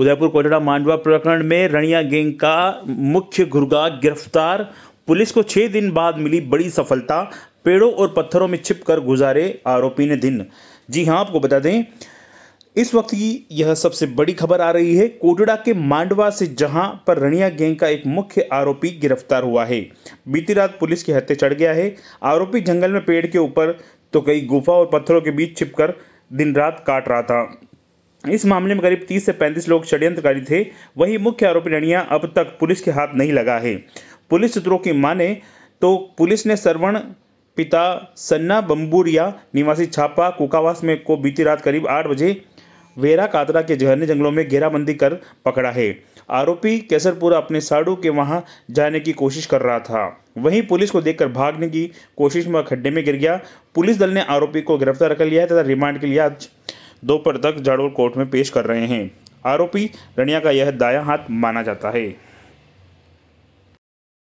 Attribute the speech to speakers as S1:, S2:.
S1: उदयपुर कोटड़ा मांडवा प्रकरण में रणिया गैंग का मुख्य गुर्गा गिरफ्तार पुलिस को छह दिन बाद मिली बड़ी सफलता पेड़ों और पत्थरों में छिप कर गुजारे आरोपी ने दिन जी हाँ आपको बता दें इस वक्त की यह सबसे बड़ी खबर आ रही है कोटड़ा के मांडवा से जहां पर रणिया गैंग का एक मुख्य आरोपी गिरफ्तार हुआ है बीती रात पुलिस के हत्या चढ़ गया है आरोपी जंगल में पेड़ के ऊपर तो कई गुफा और पत्थरों के बीच छिपकर दिन रात काट रहा था इस मामले में करीब 30 से 35 लोग षड्यंत्रकारी थे वही मुख्य आरोपी रणिया अब तक पुलिस के हाथ नहीं लगा है पुलिस सूत्रों की माने तो पुलिस ने सरवण पिता सन्ना बम्बूरिया निवासी छापा कुकावास में को बीती रात करीब आठ बजे वेरा कातरा के जहरने जंगलों में घेराबंदी कर पकड़ा है आरोपी केसरपुरा अपने साड़ू के वहां जाने की कोशिश कर रहा था वहीं पुलिस को देखकर भागने की कोशिश में खड्डे में गिर गया पुलिस दल ने आरोपी को गिरफ्तार कर लिया है तथा रिमांड के लिए आज दोपहर तक जाडोर कोर्ट में पेश कर रहे हैं आरोपी रनिया का यह दाया हाथ माना जाता है